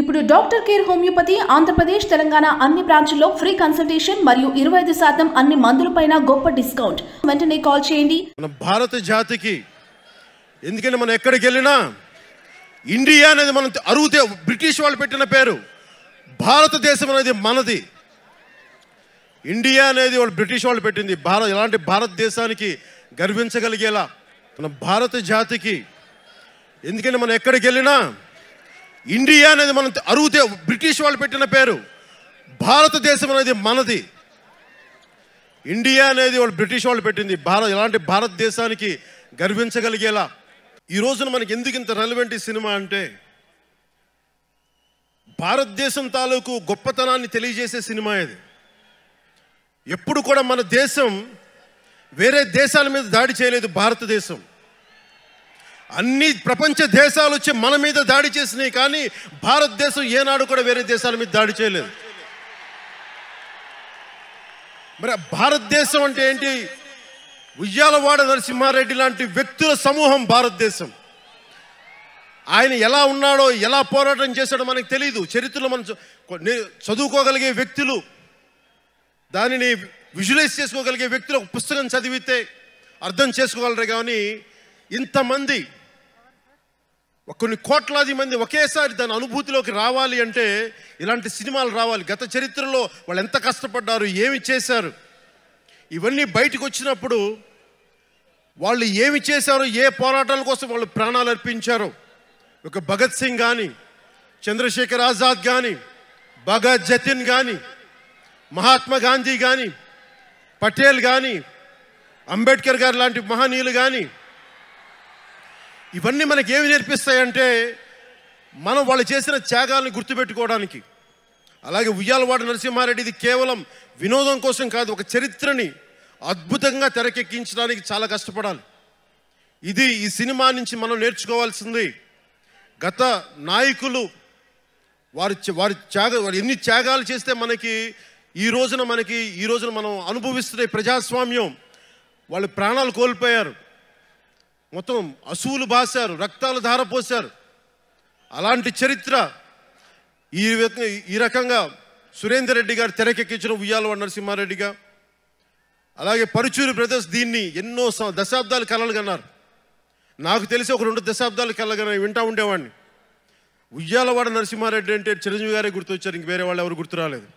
ఇప్పుడు doctor care homeopathy Andhra Pradesh Telangana అన్ని బ్రాంచ్ల్లో ఫ్రీ కన్సల్టేషన్ మరియు ఇరవై ఐదు శాతం అన్ని మందులపైన గొప్ప డిస్కౌంట్ వెంటనే కాల్ చేయండి మన భారత జాతికి ఎందుకంటే మనం ఎక్కడికి వెళ్ళినా ఇండియా అనేది మనం అరుగుతే బ్రిటిష్ వాళ్ళు పెట్టిన పేరు భారతదేశం అనేది మనది ఇండియా అనేది వాళ్ళు బ్రిటిష్ వాళ్ళు పెట్టింది భారత ఇలాంటి భారతదేశానికి గర్వించగలిగేలా మన భారత జాతికి ఎందుకంటే మనం ఎక్కడికి వెళ్ళినా ఇండియా అనేది మనం అరుగుతే బ్రిటిష్ వాళ్ళు పెట్టిన పేరు భారతదేశం అనేది మనది ఇండియా అనేది వాళ్ళు బ్రిటిష్ వాళ్ళు పెట్టింది భారత్ ఇలాంటి భారతదేశానికి గర్వించగలిగేలా ఈ రోజున మనకి ఎందుకు ఇంత రెలవెంట్ ఈ సినిమా అంటే భారతదేశం తాలూకు గొప్పతనాన్ని తెలియజేసే సినిమా ఇది ఎప్పుడు కూడా మన దేశం వేరే దేశాల మీద దాడి చేయలేదు భారతదేశం అన్ని ప్రపంచ దేశాలు వచ్చి మన మీద దాడి చేసినాయి కానీ భారతదేశం ఏనాడు కూడా వేరే దేశాల మీద దాడి చేయలేదు మరి భారతదేశం అంటే ఏంటి ఉయ్యాలవాడ నరసింహారెడ్డి లాంటి వ్యక్తుల సమూహం భారతదేశం ఆయన ఎలా ఉన్నాడో ఎలా పోరాటం చేశాడో మనకు తెలియదు చరిత్రలో మనం చదువుకోగలిగే వ్యక్తులు దానిని విజువలైజ్ చేసుకోగలిగే వ్యక్తులు ఒక పుస్తకం చదివితే అర్థం చేసుకోగలరు కానీ ఇంతమంది కొన్ని కోట్లాది మంది ఒకేసారి దాని అనుభూతిలోకి రావాలి అంటే ఇలాంటి సినిమాలు రావాలి గత చరిత్రలో వాళ్ళు ఎంత కష్టపడ్డారు ఏమి చేశారు ఇవన్నీ బయటకు వచ్చినప్పుడు వాళ్ళు ఏమి చేశారు ఏ పోరాటాల కోసం వాళ్ళు ప్రాణాలు అర్పించారు ఒక భగత్ సింగ్ కానీ చంద్రశేఖర్ ఆజాద్ కానీ భగత్ జతిన్ కానీ మహాత్మా గాంధీ కానీ పటేల్ కానీ అంబేద్కర్ గారు లాంటి మహనీయులు కానీ ఇవన్నీ మనకి ఏమి నేర్పిస్తాయంటే మనం వాళ్ళు చేసిన త్యాగాలను గుర్తుపెట్టుకోవడానికి అలాగే ఉయ్యాలవాడ నరసింహారెడ్డి ఇది కేవలం వినోదం కోసం కాదు ఒక చరిత్రని అద్భుతంగా తెరకెక్కించడానికి చాలా కష్టపడాలి ఇది ఈ సినిమా నుంచి మనం నేర్చుకోవాల్సింది గత నాయకులు వారి వారి త్యాగ వారు ఎన్ని త్యాగాలు చేస్తే మనకి ఈ రోజున మనకి ఈ రోజున మనం అనుభవిస్తున్న ప్రజాస్వామ్యం వాళ్ళు ప్రాణాలు కోల్పోయారు మొత్తం అసువులు బాశారు రక్తాలు ధారపోశారు అలాంటి చరిత్ర ఈ ఈ రకంగా సురేందర్ రెడ్డి గారు తెరకెక్కించిన ఉయ్యాలవాడ నరసింహారెడ్డిగా అలాగే పరుచూరి బ్రదర్స్ దీన్ని ఎన్నో దశాబ్దాలు కలలుగన్నారు నాకు తెలిసి ఒక రెండు దశాబ్దాలు కలగన వింటా ఉండేవాడిని ఉయ్యాలవాడ నరసింహారెడ్డి అంటే చిరంజీవి గారే గుర్తొచ్చారు ఇంక వేరే వాళ్ళు ఎవరు గుర్తురాలేదు